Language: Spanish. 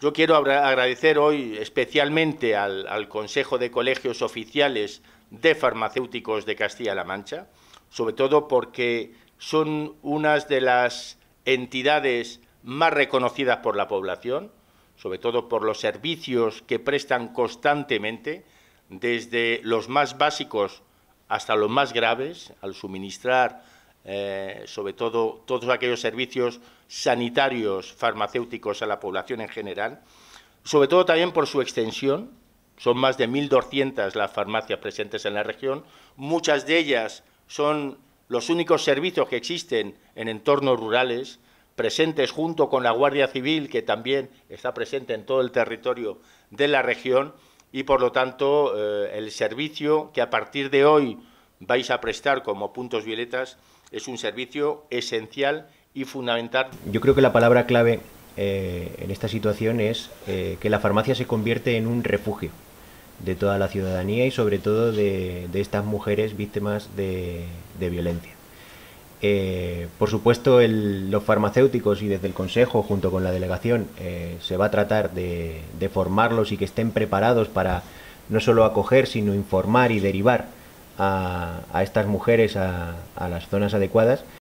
Yo quiero agradecer hoy especialmente al, Consejo de Colegios Oficiales de Farmacéuticos de Castilla-La Mancha, sobre todo porque son unas de las entidades más reconocidas por la población, sobre todo por los servicios que prestan constantemente, desde los más básicos hasta los más graves, al suministrar eh, sobre todo todos aquellos servicios sanitarios, farmacéuticos a la población en general, sobre todo también por su extensión. Son más de 1.200 las farmacias presentes en la región. Muchas de ellas son los únicos servicios que existen en entornos rurales, presentes junto con la Guardia Civil, que también está presente en todo el territorio de la región, y por lo tanto eh, el servicio que a partir de hoy vais a prestar como puntos violetas es un servicio esencial y fundamental. Yo creo que la palabra clave eh, en esta situación es eh, que la farmacia se convierte en un refugio de toda la ciudadanía y sobre todo de, estas mujeres víctimas de, violencia. Eh, por supuesto, los farmacéuticos y desde el Consejo, junto con la delegación, se va a tratar de, de formarlos y que estén preparados para no solo acoger, sino informar y derivar a, estas mujeres a las zonas adecuadas